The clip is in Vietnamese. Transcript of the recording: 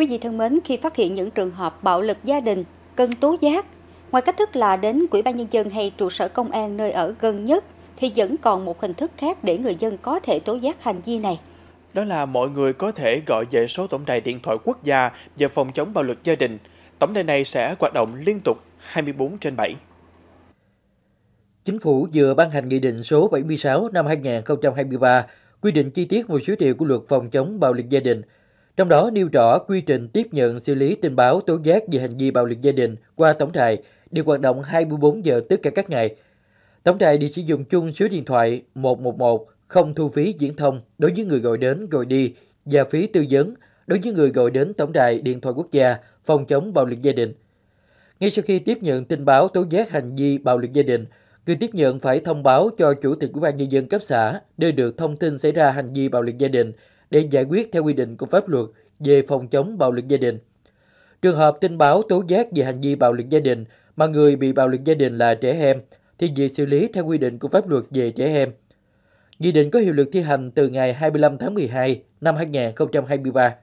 Quý vị thân mến, khi phát hiện những trường hợp bạo lực gia đình, cần tố giác, ngoài cách thức là đến Quỹ ban Nhân dân hay trụ sở công an nơi ở gần nhất, thì vẫn còn một hình thức khác để người dân có thể tố giác hành vi này. Đó là mọi người có thể gọi về số tổng đài điện thoại quốc gia về phòng chống bạo lực gia đình. Tổng đài này sẽ hoạt động liên tục 24 trên 7. Chính phủ vừa ban hành Nghị định số 76 năm 2023 quy định chi tiết một số điều của luật phòng chống bạo lực gia đình – trong đó nêu rõ quy trình tiếp nhận xử lý tin báo tố giác về hành vi bạo lực gia đình qua tổng đài được hoạt động 24 giờ tất cả các ngày. Tổng đài được sử dụng chung số điện thoại 111 không thu phí diễn thông đối với người gọi đến gọi đi và phí tư vấn đối với người gọi đến tổng đài điện thoại quốc gia phòng chống bạo lực gia đình. Ngay sau khi tiếp nhận tin báo tố giác hành vi bạo lực gia đình, người tiếp nhận phải thông báo cho chủ tịch ủy ban nhân dân cấp xã nơi được thông tin xảy ra hành vi bạo lực gia đình để giải quyết theo quy định của pháp luật về phòng chống bạo lực gia đình. Trường hợp tin báo tố giác về hành vi bạo lực gia đình mà người bị bạo lực gia đình là trẻ em thì bị xử lý theo quy định của pháp luật về trẻ em. Nghị định có hiệu lực thi hành từ ngày 25 tháng 12 năm 2023.